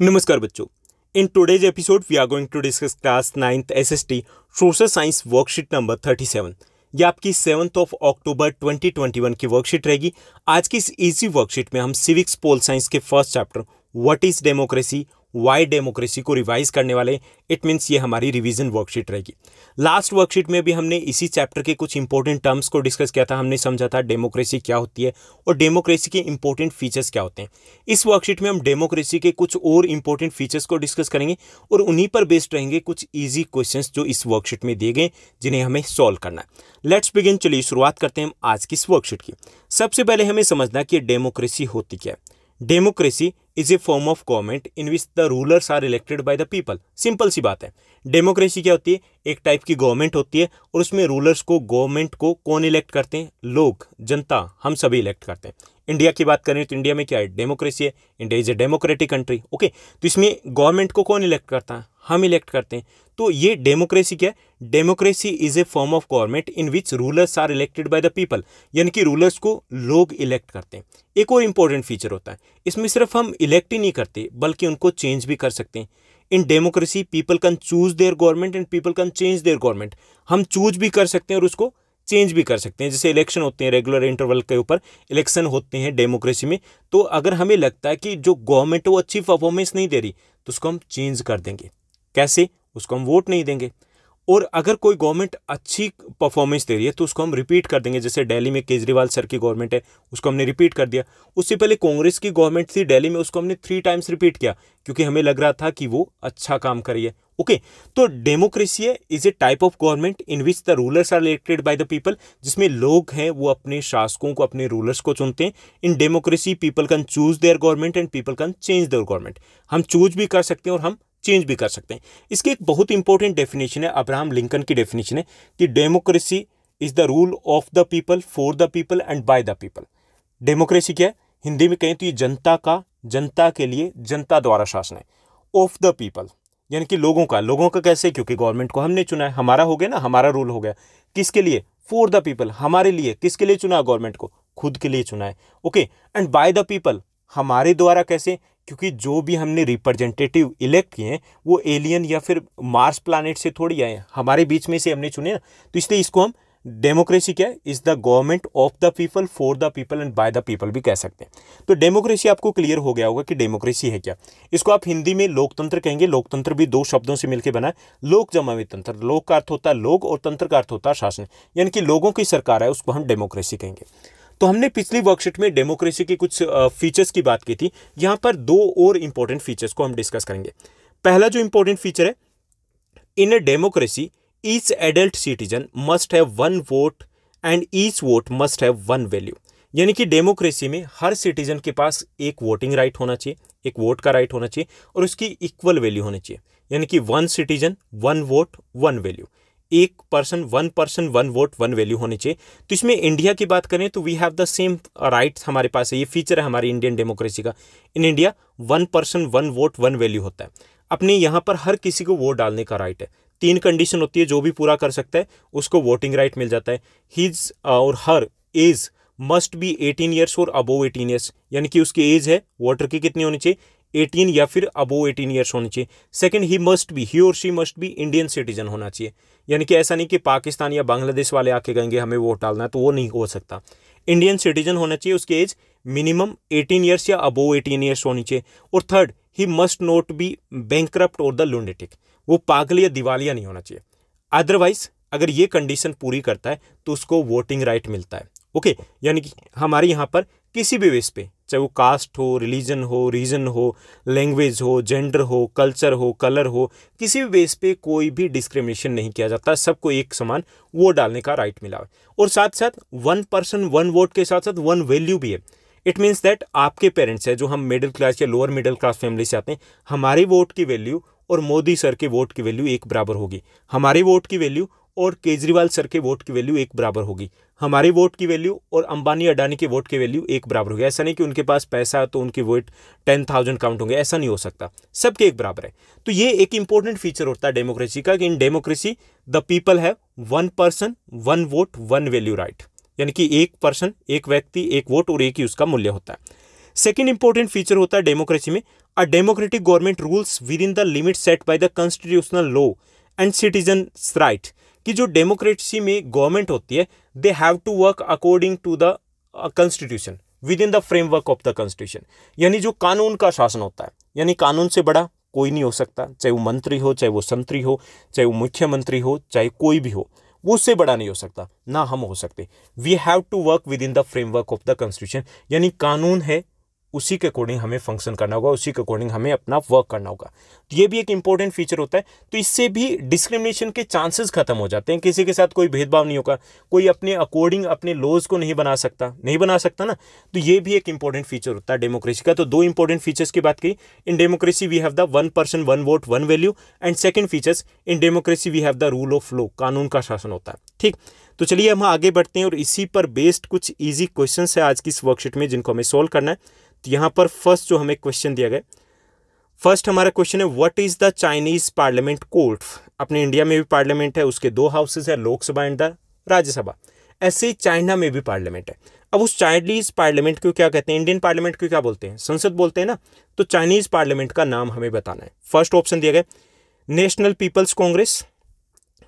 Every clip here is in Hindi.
नमस्कार बच्चों in today's episode we are going to discuss class ninth S S T social science worksheet number thirty seven ये आपकी सेवन्थ ऑफ अक्टूबर 2021 की वर्कशीट रहेगी आज की इस इजी वर्कशीट में हम सिविक्स पोल साइंस के first chapter what is democracy why democracy को रिवाइज करने वाले इट मीन्स ये हमारी रिवीजन वर्कशीट रहेगी लास्ट वर्कशीट में भी हमने इसी चैप्टर के कुछ इंपॉर्टेंट टर्म्स को डिस्कस किया था हमने समझा था डेमोक्रेसी क्या होती है और डेमोक्रेसी के इंपॉर्टेंट फीचर्स क्या होते हैं इस वर्कशीट में हम डेमोक्रेसी के कुछ और इंपॉर्टेंट फीचर्स को डिस्कस करेंगे और उन्हीं पर बेस्ड रहेंगे कुछ ईजी क्वेश्चन जो इस वर्कशीट में दिए गए जिन्हें हमें सॉल्व करना है लेट्स बिगिन चलिए शुरुआत करते हैं आज की इस वर्कशीट की सबसे पहले हमें समझना कि डेमोक्रेसी होती क्या है democracy is a form of government in which the rulers are elected by the people simple सी बात है डेमोक्रेसी क्या होती है एक टाइप की गवर्नमेंट होती है और उसमें रूलर्स को गवर्नमेंट को कौन इलेक्ट करते हैं लोग जनता हम सभी इलेक्ट करते हैं इंडिया की बात करें तो इंडिया में क्या है डेमोक्रेसी है India is a democratic country okay तो इसमें गवर्नमेंट को कौन इलेक्ट करता है हम इलेक्ट करते हैं तो ये डेमोक्रेसी क्या है democracy is a form of government in which rulers are elected by the people यानी कि रूलर्स को लोग इलेक्ट करते हैं एक और इम्पोर्टेंट फीचर होता है इसमें सिर्फ हम इलेक्ट ही नहीं करते बल्कि उनको चेंज भी कर सकते हैं in democracy people can choose their government and people can change their government हम चूज भी कर सकते हैं और उसको चेंज भी कर सकते हैं जैसे इलेक्शन होते हैं रेगुलर इंटरवल के ऊपर इलेक्शन होते हैं डेमोक्रेसी में तो अगर हमें लगता है कि जो गवर्नमेंट वो अच्छी परफॉर्मेंस नहीं दे रही तो उसको हम चेंज कर देंगे कैसे उसको हम वोट नहीं देंगे और अगर कोई गवर्नमेंट अच्छी परफॉर्मेंस दे रही है तो उसको हम रिपीट कर देंगे जैसे दिल्ली में केजरीवाल सर की गवर्नमेंट है उसको हमने रिपीट कर दिया उससे पहले कांग्रेस की गवर्नमेंट थी दिल्ली में उसको हमने थ्री टाइम्स रिपीट किया क्योंकि हमें लग रहा था कि वो अच्छा काम कर रही है ओके तो democracy is a type of government in which the rulers are elected by the people जिसमें लोग हैं वो अपने शासकों को अपने रूलर्स को चुनते हैं in democracy people can choose their government and people can change their government हम चूज भी कर सकते हैं और हम चेंज भी कर सकते हैं इसकी एक बहुत इंपॉर्टेंट डेफिनेशन है अब्राहम लिंकन की डेफिनेशन है कि democracy is the rule of the people for the people and by the people डेमोक्रेसी क्या है हिंदी में कहें तो ये जनता का जनता के लिए जनता द्वारा शासन है ऑफ द पीपल यानी कि लोगों का लोगों का कैसे क्योंकि गवर्नमेंट को हमने चुना है हमारा हो गया ना हमारा रूल हो गया किसके लिए फॉर द पीपल हमारे लिए किसके लिए चुना गवर्नमेंट को खुद के लिए चुना है okay and by the people हमारे द्वारा कैसे क्योंकि जो भी हमने रिप्रेजेंटेटिव इलेक्ट किए हैं वो एलियन या फिर मार्स प्लानट से थोड़ी आए हैं हमारे बीच में से हमने चुने ना तो इसलिए इसको हम डेमोक्रेसी क्या है is the government of the people for the people and by the people भी कह सकते हैं तो डेमोक्रेसी आपको क्लियर हो गया होगा कि डेमोक्रेसी है क्या इसको आप हिंदी में लोकतंत्र कहेंगे लोकतंत्र भी दो शब्दों से मिलकर बना है लोक जमा तंत्र लोक का अर्थ होता है लोक और तंत्र का अर्थ होता है शासन यानी कि लोगों की सरकार है उसको हम डेमोक्रेसी कहेंगे तो हमने पिछली वर्कशीट में डेमोक्रेसी के कुछ फीचर्स की बात की थी यहां पर दो और इम्पोर्टेंट फीचर्स को हम डिस्कस करेंगे पहला जो इम्पोर्टेंट फीचर है in a democracy each adult citizen must have one vote and each vote must have one value यानी कि डेमोक्रेसी में हर सिटीजन के पास एक वोटिंग राइट right होना चाहिए एक वोट का राइट right होना चाहिए और उसकी इक्वल वैल्यू होनी चाहिए यानी कि one citizen one vote one value एक person one person one vote one value होनी चाहिए तो इसमें इंडिया की बात करें तो we have the same rights हमारे पास है ये फीचर है हमारी इंडियन डेमोक्रेसी का in India one person one vote one value होता है अपने यहाँ पर हर किसी को वोट डालने का राइट है तीन कंडीशन होती है जो भी पूरा कर सकता है उसको वोटिंग राइट मिल जाता है हिज uh, और हर age must be eighteen years और अबोव एटीन ईयर्स यानी कि उसकी एज है वोटर की कितनी होनी चाहिए एटीन या फिर अबोव एटीन ईयर्स होनी चाहिए second he must be he और she must be Indian citizen होना चाहिए यानी कि ऐसा नहीं कि पाकिस्तान या बांग्लादेश वाले आके कहेंगे हमें वोट डालना है तो वो नहीं हो सकता इंडियन सिटीजन होना चाहिए उसकी एज मिनिमम 18 ईयर्स या अबोव 18 ईयर्स होनी चाहिए और third he must not be bank और द लुनेटिक वो पागल या दिवालिया नहीं होना चाहिए अदरवाइज अगर ये कंडीशन पूरी करता है तो उसको वोटिंग राइट मिलता है ओके यानी कि हमारे यहाँ पर किसी भी वेस पे चाहे वो कास्ट हो रिलीजन हो रीज़न हो लैंग्वेज हो जेंडर हो कल्चर हो कलर हो किसी भी बेस पे कोई भी डिस्क्रिमिनेशन नहीं किया जाता सबको एक समान वो डालने का राइट मिला है और साथ साथ वन पर्सन वन वोट के साथ साथ वन वैल्यू भी है इट मीन्स दैट आपके पेरेंट्स हैं जो हम मिडिल क्लास या लोअर मिडिल क्लास फैमिली से आते हैं हमारे वोट की वैल्यू और मोदी सर के वोट की वैल्यू एक बराबर होगी हमारे वोट की वैल्यू और केजरीवाल सर के वोट की वैल्यू एक बराबर होगी हमारे वोट की वैल्यू और अंबानी अडानी के वोट की वैल्यू एक बराबर होगी ऐसा नहीं कि उनके पास पैसा तो उनके वोट टेन थाउजेंड काउंट होंगे ऐसा नहीं हो सकता सबके एक बराबर है तो ये एक इंपॉर्टेंट फीचर होता है डेमोक्रेसी का कि in democracy the people have one person one vote one value right यानी कि एक पर्सन एक व्यक्ति एक वोट और एक ही उसका मूल्य होता है सेकेंड इंपॉर्टेंट फीचर होता है डेमोक्रेसी में a democratic government rules within the limit set by the constitutional law and citizen right कि जो डेमोक्रेसी में गवर्नमेंट होती है they have to work according to the constitution within the framework of the constitution यानी जो कानून का शासन होता है यानी कानून से बड़ा कोई नहीं हो सकता चाहे वो मंत्री हो चाहे वो संतरी हो चाहे वो मुख्यमंत्री हो चाहे कोई भी हो वो उससे बड़ा नहीं हो सकता ना हम हो सकते we have to work within the framework of the constitution यानी कानून है उसी के अकॉर्डिंग हमें फंक्शन करना होगा उसी के अकॉर्डिंग हमें अपना वर्क करना होगा तो ये भी एक इंपॉर्टेंट फीचर होता है तो इससे भी डिस्क्रिमिनेशन के चांसेस खत्म हो जाते हैं किसी के साथ कोई भेदभाव नहीं होगा कोई अपने अकॉर्डिंग अपने लॉज को नहीं बना सकता नहीं बना सकता ना तो ये भी एक इंपॉर्टेंट फीचर होता है डेमोक्रेसी का तो दो इंपॉर्टेंट फीचर्स की बात की in democracy we have the one person one vote one value and second features in democracy we have the rule of law कानून का शासन होता है ठीक तो चलिए हम आगे बढ़ते हैं और इसी पर बेस्ड कुछ ईजी क्वेश्चन है आज की इस वर्कशीट में जिनको हमें सोल्व करना है तो यहाँ पर फर्स्ट जो हमें क्वेश्चन दिया गया फर्स्ट हमारा क्वेश्चन है what is the Chinese parliament court अपने इंडिया में भी पार्लियामेंट है उसके दो हाउसेज है लोकसभा एंड द राज्यसभा ऐसे ही चाइना में भी पार्लियामेंट है अब उस चाइनीज़ पार्लियामेंट को क्या कहते हैं इंडियन पार्लियामेंट को क्या बोलते हैं संसद बोलते हैं ना तो चाइनीज़ पार्लियामेंट का नाम हमें बताना है फर्स्ट ऑप्शन दिया गया National People's Congress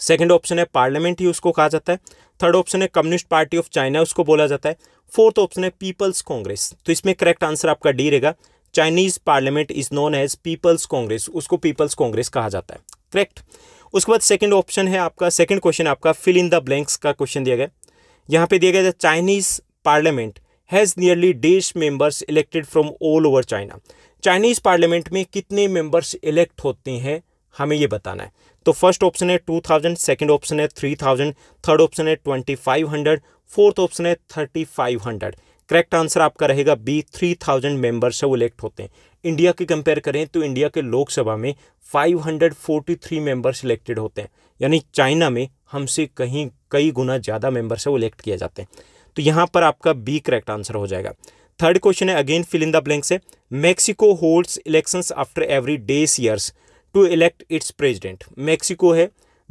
second option है पार्लियामेंट ही उसको कहा जाता है थर्ड ऑप्शन है कम्युनिस्ट पार्टी ऑफ चाइना उसको बोला जाता है फोर्थ ऑप्शन है पीपल्स कांग्रेस तो इसमें करेक्ट आंसर आपका डी रहेगा Chinese parliament is known as People's Congress उसको पीपल्स कांग्रेस कहा जाता है करेक्ट उसके बाद सेकेंड ऑप्शन है आपका सेकेंड क्वेश्चन आपका फिल इन द ब्लैंक्स का क्वेश्चन दिया गया यहाँ पे दिया गया था Chinese parliament has nearly dash members elected from all over China Chinese parliament में कितने मेंबर्स इलेक्ट होते हैं हमें ये बताना है तो फर्स्ट ऑप्शन है टू थाउजेंड सेकेंड ऑप्शन है थ्री थाउजेंड थर्ड ऑप्शन है twenty five hundred fourth option है thirty five hundred correct answer आपका रहेगा बी थ्री थाउजेंड मेंबर्स है वो इलेक्ट होते हैं इंडिया की कंपेयर करें तो इंडिया के लोकसभा में five hundred forty three members elected होते हैं यानी चाइना में हमसे कहीं कई गुना ज़्यादा मेंबर्स है वो इलेक्ट किया जाते हैं तो यहाँ पर आपका बी करेक्ट आंसर हो जाएगा थर्ड क्वेश्चन है अगेन फिलिंदा ब्लैंक से Mexico holds elections after every dash years to elect its president Mexico है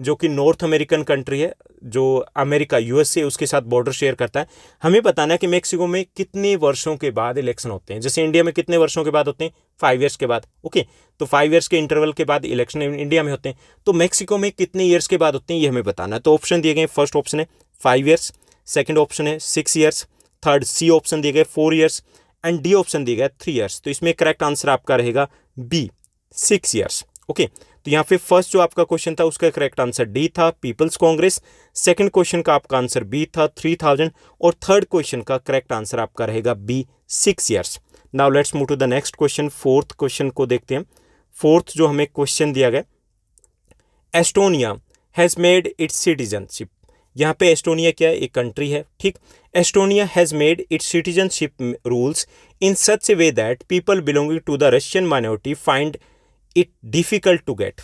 जो कि नॉर्थ अमेरिकन कंट्री है जो अमेरिका यूएसए उसके साथ बॉर्डर शेयर करता है हमें बताना है कि मैक्सिको में कितने वर्षों के बाद इलेक्शन होते हैं जैसे इंडिया में कितने वर्षों के बाद होते हैं फाइव ईयर्स के बाद ओके तो फाइव ईयर्स के इंटरवल के बाद इलेक्शन इंडिया में होते हैं तो मैक्सिको में कितने ईयर्स के बाद होते हैं ये हमें बताना है तो ऑप्शन दिए गए फर्स्ट ऑप्शन है फाइव ईयर्स सेकेंड ऑप्शन है six years third C option दिए गए four years and D option दिए गए थ्री ईयर्स तो इसमें करेक्ट आंसर आपका रहेगा बी सिक्स ईयर्स ओके तो यहाँ पे फर्स्ट जो आपका क्वेश्चन था उसका करेक्ट आंसर डी था पीपल्स कांग्रेस सेकंड क्वेश्चन का आपका आंसर बी था थ्री थाउजेंड और थर्ड क्वेश्चन का करेक्ट आंसर आपका रहेगा B six years now let's move to the next question fourth question को देखते हैं फोर्थ जो हमें क्वेश्चन दिया गया Estonia has made its citizenship यहाँ पे एस्टोनिया क्या है एक कंट्री है ठीक Estonia has made its citizenship rules in such A way that people belonging to the Russian minority find it difficult to get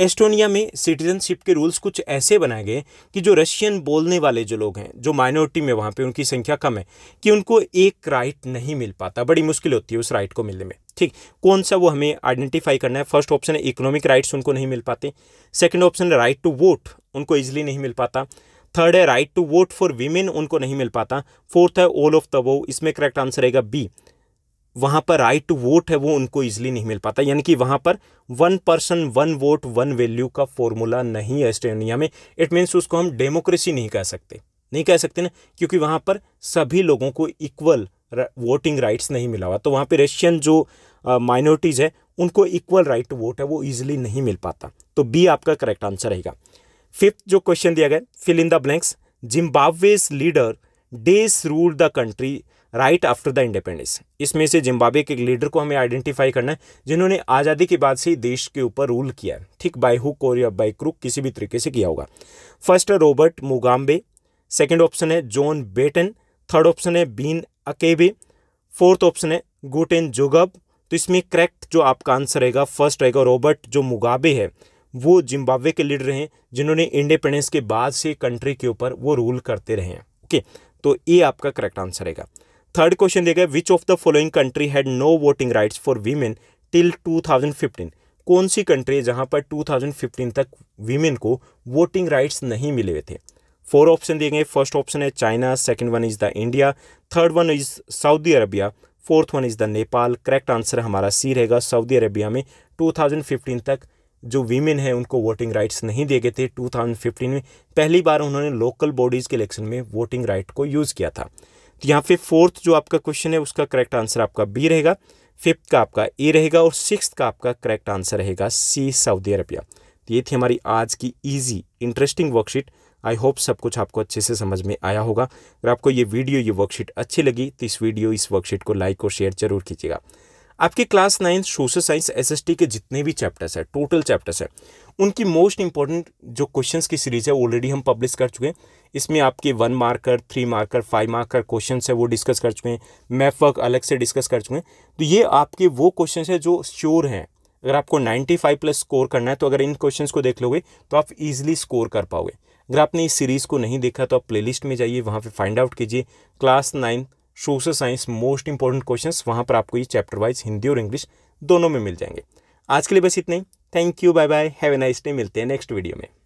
Estonia में सिटीजनशिप के रूल्स कुछ ऐसे बनाए गए कि जो रशियन बोलने वाले जो लोग हैं जो माइनॉरिटी में वहाँ पे उनकी संख्या कम है कि उनको एक राइट नहीं मिल पाता बड़ी मुश्किल होती है उस राइट को मिलने में ठीक कौन सा वो हमें आइडेंटिफाई करना है फर्स्ट ऑप्शन है इकोनॉमिक राइट्स उनको नहीं मिल पाते सेकेंड ऑप्शन है राइट टू वोट उनको ईजिली नहीं मिल पाता थर्ड है right to vote for women उनको नहीं मिल पाता फोर्थ है ऑल ऑफ द वो इसमें करेक्ट आंसर रहेगा बी वहां पर राइट टू वोट है वो उनको इजिली नहीं मिल पाता यानी कि वहां पर one person one vote one value का फॉर्मूला नहीं है ऑस्ट्रेलिया में इट मीन्स उसको हम डेमोक्रेसी नहीं कह सकते नहीं कह सकते ना क्योंकि वहां पर सभी लोगों को इक्वल वोटिंग राइट्स नहीं मिला हुआ तो वहां पर रशियन जो माइनॉरिटीज़ है उनको इक्वल राइट टू वोट है वो इजिली नहीं मिल पाता तो बी आपका करेक्ट आंसर रहेगा फिफ्थ जो क्वेश्चन दिया गया fill in the blanks Zimbabwe's leader dash rule the country right after the independence इसमें से जिम्बाब्वे के एक लीडर को हमें आइडेंटिफाई करना है जिन्होंने आज़ादी के बाद से ही देश के ऊपर रूल किया है ठीक बाय हुक और या बाई क्रूक किसी भी तरीके से किया होगा फर्स्ट है रॉबर्ट मुगाम्बे सेकेंड ऑप्शन है जॉन बेटन थर्ड ऑप्शन है बीन अकेबे फोर्थ ऑप्शन है गुटेन जोगब तो इसमें करेक्ट जो आपका आंसर रहेगा फर्स्ट रहेगा रॉबर्ट जो मुगाबे है वो जिम्बाब्वे के लीडर हैं जिन्होंने इंडिपेंडेंस के बाद से कंट्री के ऊपर वो रूल करते रहे हैं ओके तो ये आपका करेक्ट आंसर रहेगा थर्ड क्वेश्चन देखा है which of the following country had no voting rights for women till 2015 कौन सी कंट्री है जहां पर 2015 तक वीमेन को वोटिंग राइट्स नहीं मिले हुए थे फोर ऑप्शन दिए गए फर्स्ट ऑप्शन है China second one is the India third one is Saudi Arabia fourth one is the Nepal correct answer हमारा सी रहेगा सऊदी अरबिया में 2015 तक जो वीमेन हैं उनको वोटिंग राइट्स नहीं दिए गए थे 2015 में पहली बार उन्होंने लोकल बॉडीज़ के इलेक्शन में वोटिंग राइट को यूज़ किया था तो यहाँ पे फोर्थ जो आपका क्वेश्चन है उसका करेक्ट आंसर आपका बी रहेगा फिफ्थ का आपका ए रहेगा और सिक्स का आपका करेक्ट आंसर रहेगा सी सऊदी अरबिया तो ये थी हमारी आज की easy interesting worksheet I hope सब कुछ आपको अच्छे से समझ में आया होगा अगर आपको ये वीडियो ये वर्कशीट अच्छी लगी तो इस वीडियो इस वर्कशीट को लाइक और शेयर जरूर कीजिएगा आपके class ninth social science SST के जितने भी चैप्टर्स हैं टोटल चैप्टर्स हैं उनकी मोस्ट इंपॉर्टेंट जो क्वेश्चंस की सीरीज है ऑलरेडी हम पब्लिश कर चुके हैं इसमें आपके one marker three marker five marker question है वो डिस्कस कर चुके हैं मैप वर्क अलग से डिस्कस कर चुके हैं तो ये आपके वो क्वेश्चन है जो श्योर हैं अगर आपको 95 प्लस स्कोर करना है तो अगर इन क्वेश्चंस को देख लोगे तो आप इजीली स्कोर कर पाओगे अगर आपने इस सीरीज़ को नहीं देखा तो आप प्लेलिस्ट में जाइए वहाँ पे फाइंड आउट कीजिए class nine social science most important questions वहाँ पर आपको ये चैप्टर वाइज हिंदी और इंग्लिश दोनों में मिल जाएंगे आज के लिए बस इतना ही thank you bye bye have a nice day मिलते हैं नेक्स्ट वीडियो में